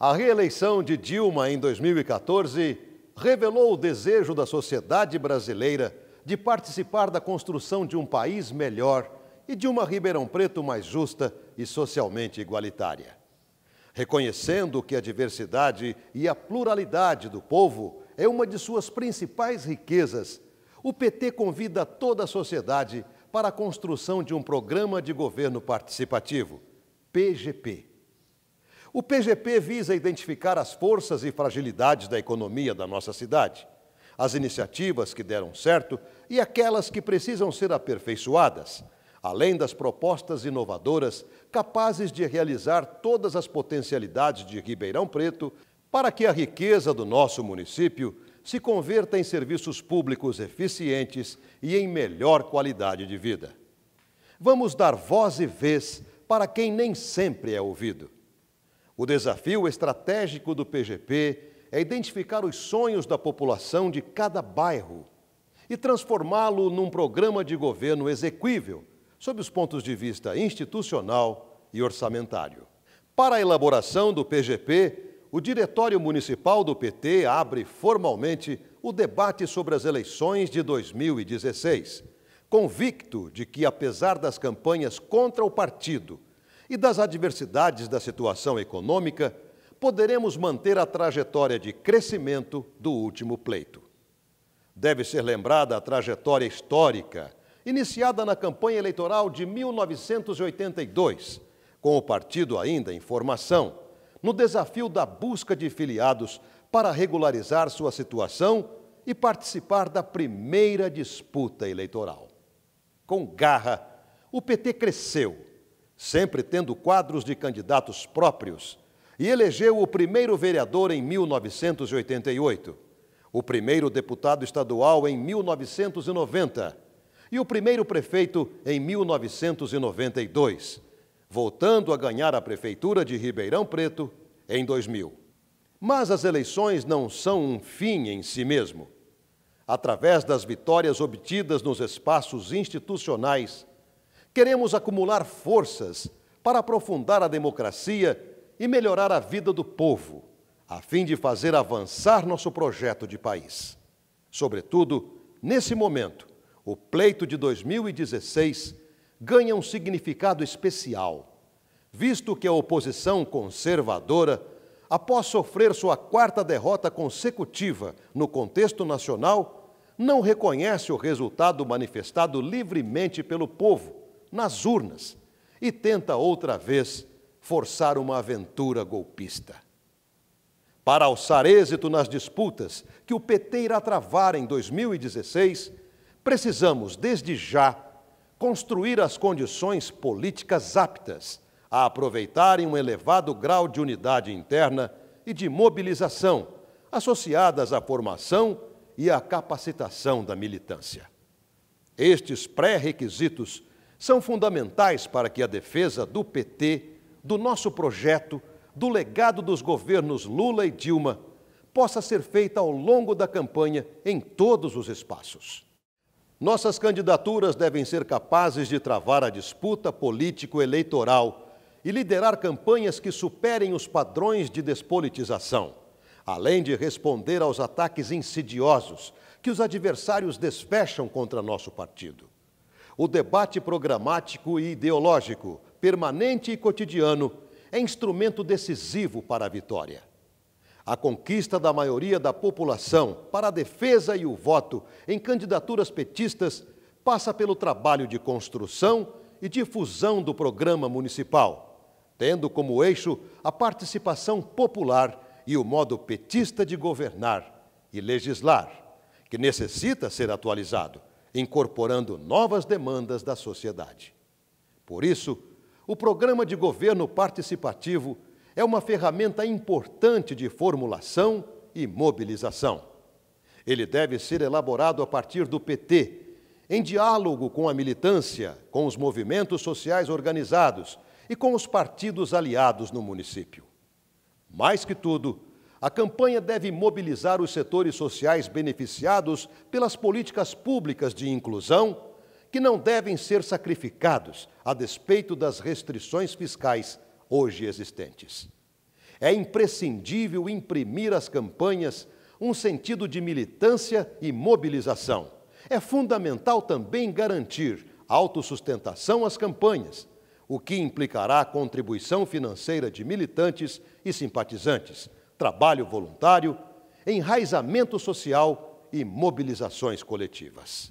A reeleição de Dilma em 2014 revelou o desejo da sociedade brasileira de participar da construção de um país melhor e de uma Ribeirão Preto mais justa e socialmente igualitária. Reconhecendo que a diversidade e a pluralidade do povo é uma de suas principais riquezas, o PT convida toda a sociedade para a construção de um programa de governo participativo, PGP o PGP visa identificar as forças e fragilidades da economia da nossa cidade, as iniciativas que deram certo e aquelas que precisam ser aperfeiçoadas, além das propostas inovadoras capazes de realizar todas as potencialidades de Ribeirão Preto para que a riqueza do nosso município se converta em serviços públicos eficientes e em melhor qualidade de vida. Vamos dar voz e vez para quem nem sempre é ouvido o desafio estratégico do PGP é identificar os sonhos da população de cada bairro e transformá-lo num programa de governo exequível, sob os pontos de vista institucional e orçamentário. Para a elaboração do PGP, o Diretório Municipal do PT abre formalmente o debate sobre as eleições de 2016, convicto de que, apesar das campanhas contra o partido e das adversidades da situação econômica, poderemos manter a trajetória de crescimento do último pleito. Deve ser lembrada a trajetória histórica, iniciada na campanha eleitoral de 1982, com o partido ainda em formação, no desafio da busca de filiados para regularizar sua situação e participar da primeira disputa eleitoral. Com garra, o PT cresceu sempre tendo quadros de candidatos próprios, e elegeu o primeiro vereador em 1988, o primeiro deputado estadual em 1990 e o primeiro prefeito em 1992, voltando a ganhar a prefeitura de Ribeirão Preto em 2000. Mas as eleições não são um fim em si mesmo. Através das vitórias obtidas nos espaços institucionais, Queremos acumular forças para aprofundar a democracia e melhorar a vida do povo, a fim de fazer avançar nosso projeto de país. Sobretudo, nesse momento, o pleito de 2016 ganha um significado especial, visto que a oposição conservadora, após sofrer sua quarta derrota consecutiva no contexto nacional, não reconhece o resultado manifestado livremente pelo povo nas urnas e tenta outra vez forçar uma aventura golpista. Para alçar êxito nas disputas que o PT irá travar em 2016, precisamos, desde já, construir as condições políticas aptas a aproveitarem um elevado grau de unidade interna e de mobilização, associadas à formação e à capacitação da militância. Estes pré-requisitos são fundamentais para que a defesa do PT, do nosso projeto, do legado dos governos Lula e Dilma possa ser feita ao longo da campanha em todos os espaços. Nossas candidaturas devem ser capazes de travar a disputa político-eleitoral e liderar campanhas que superem os padrões de despolitização, além de responder aos ataques insidiosos que os adversários desfecham contra nosso partido. O debate programático e ideológico, permanente e cotidiano, é instrumento decisivo para a vitória. A conquista da maioria da população para a defesa e o voto em candidaturas petistas passa pelo trabalho de construção e difusão do programa municipal, tendo como eixo a participação popular e o modo petista de governar e legislar, que necessita ser atualizado incorporando novas demandas da sociedade. Por isso, o Programa de Governo Participativo é uma ferramenta importante de formulação e mobilização. Ele deve ser elaborado a partir do PT, em diálogo com a militância, com os movimentos sociais organizados e com os partidos aliados no município. Mais que tudo, a campanha deve mobilizar os setores sociais beneficiados pelas políticas públicas de inclusão, que não devem ser sacrificados a despeito das restrições fiscais hoje existentes. É imprescindível imprimir às campanhas um sentido de militância e mobilização. É fundamental também garantir autossustentação às campanhas, o que implicará a contribuição financeira de militantes e simpatizantes trabalho voluntário, enraizamento social e mobilizações coletivas.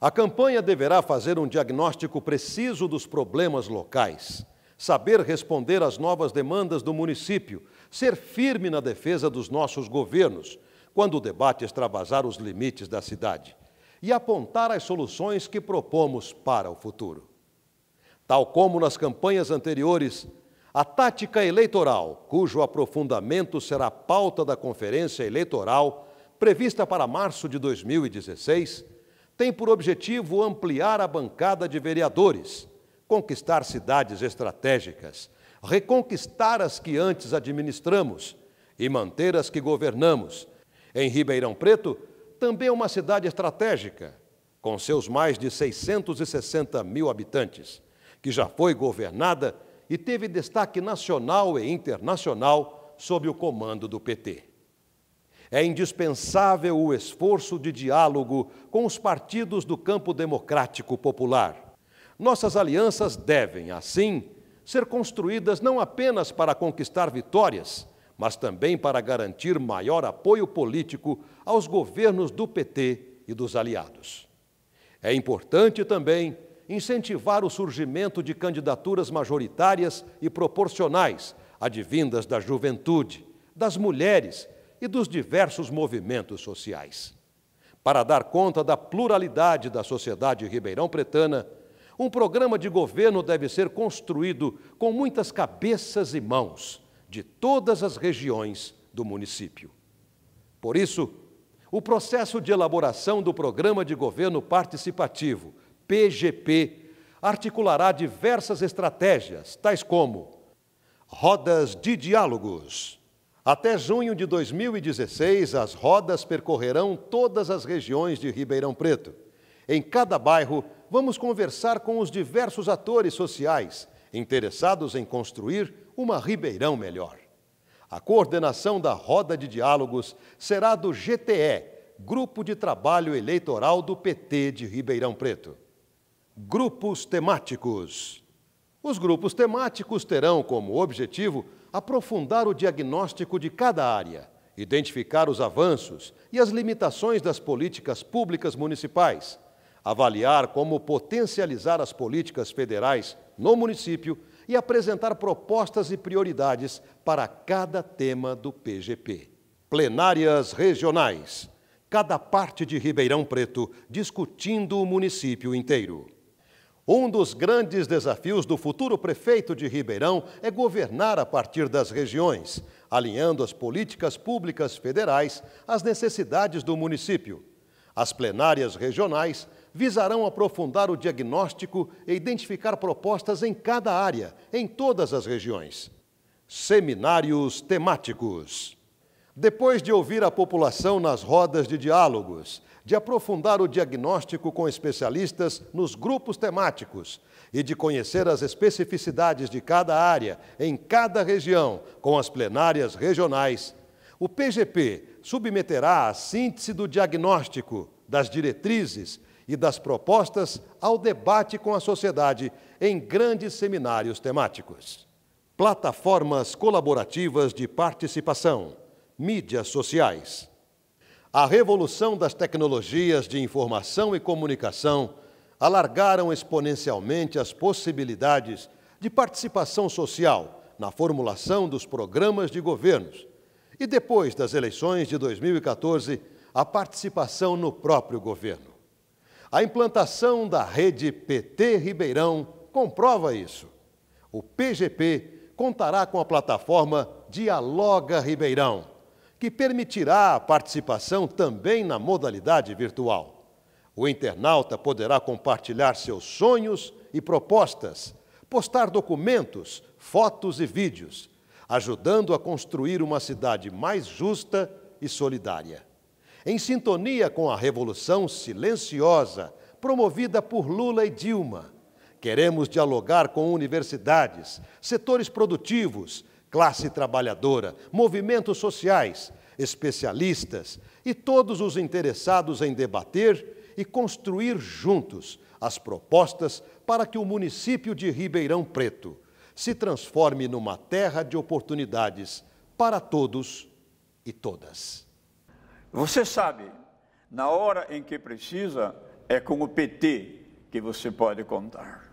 A campanha deverá fazer um diagnóstico preciso dos problemas locais, saber responder às novas demandas do município, ser firme na defesa dos nossos governos, quando o debate extravasar os limites da cidade, e apontar as soluções que propomos para o futuro. Tal como nas campanhas anteriores, a tática eleitoral, cujo aprofundamento será pauta da conferência eleitoral prevista para março de 2016, tem por objetivo ampliar a bancada de vereadores, conquistar cidades estratégicas, reconquistar as que antes administramos e manter as que governamos. Em Ribeirão Preto, também é uma cidade estratégica, com seus mais de 660 mil habitantes, que já foi governada e teve destaque nacional e internacional sob o comando do PT. É indispensável o esforço de diálogo com os partidos do campo democrático popular. Nossas alianças devem, assim, ser construídas não apenas para conquistar vitórias, mas também para garantir maior apoio político aos governos do PT e dos aliados. É importante também incentivar o surgimento de candidaturas majoritárias e proporcionais, advindas da juventude, das mulheres e dos diversos movimentos sociais. Para dar conta da pluralidade da sociedade ribeirão-pretana, um programa de governo deve ser construído com muitas cabeças e mãos de todas as regiões do município. Por isso, o processo de elaboração do Programa de Governo Participativo PGP articulará diversas estratégias, tais como rodas de diálogos. Até junho de 2016, as rodas percorrerão todas as regiões de Ribeirão Preto. Em cada bairro, vamos conversar com os diversos atores sociais interessados em construir uma Ribeirão melhor. A coordenação da roda de diálogos será do GTE, Grupo de Trabalho Eleitoral do PT de Ribeirão Preto grupos temáticos. Os grupos temáticos terão como objetivo aprofundar o diagnóstico de cada área, identificar os avanços e as limitações das políticas públicas municipais, avaliar como potencializar as políticas federais no município e apresentar propostas e prioridades para cada tema do PGP. Plenárias regionais. Cada parte de Ribeirão Preto discutindo o município inteiro. Um dos grandes desafios do futuro prefeito de Ribeirão é governar a partir das regiões, alinhando as políticas públicas federais às necessidades do município. As plenárias regionais visarão aprofundar o diagnóstico e identificar propostas em cada área, em todas as regiões. Seminários temáticos. Depois de ouvir a população nas rodas de diálogos, de aprofundar o diagnóstico com especialistas nos grupos temáticos e de conhecer as especificidades de cada área, em cada região, com as plenárias regionais, o PGP submeterá a síntese do diagnóstico, das diretrizes e das propostas ao debate com a sociedade em grandes seminários temáticos. Plataformas colaborativas de participação mídias sociais. A revolução das tecnologias de informação e comunicação alargaram exponencialmente as possibilidades de participação social na formulação dos programas de governos e, depois das eleições de 2014, a participação no próprio governo. A implantação da rede PT Ribeirão comprova isso. O PGP contará com a plataforma Dialoga Ribeirão que permitirá a participação também na modalidade virtual. O internauta poderá compartilhar seus sonhos e propostas, postar documentos, fotos e vídeos, ajudando a construir uma cidade mais justa e solidária. Em sintonia com a revolução silenciosa promovida por Lula e Dilma, queremos dialogar com universidades, setores produtivos, classe trabalhadora, movimentos sociais, especialistas e todos os interessados em debater e construir juntos as propostas para que o município de Ribeirão Preto se transforme numa terra de oportunidades para todos e todas. Você sabe, na hora em que precisa, é com o PT que você pode contar.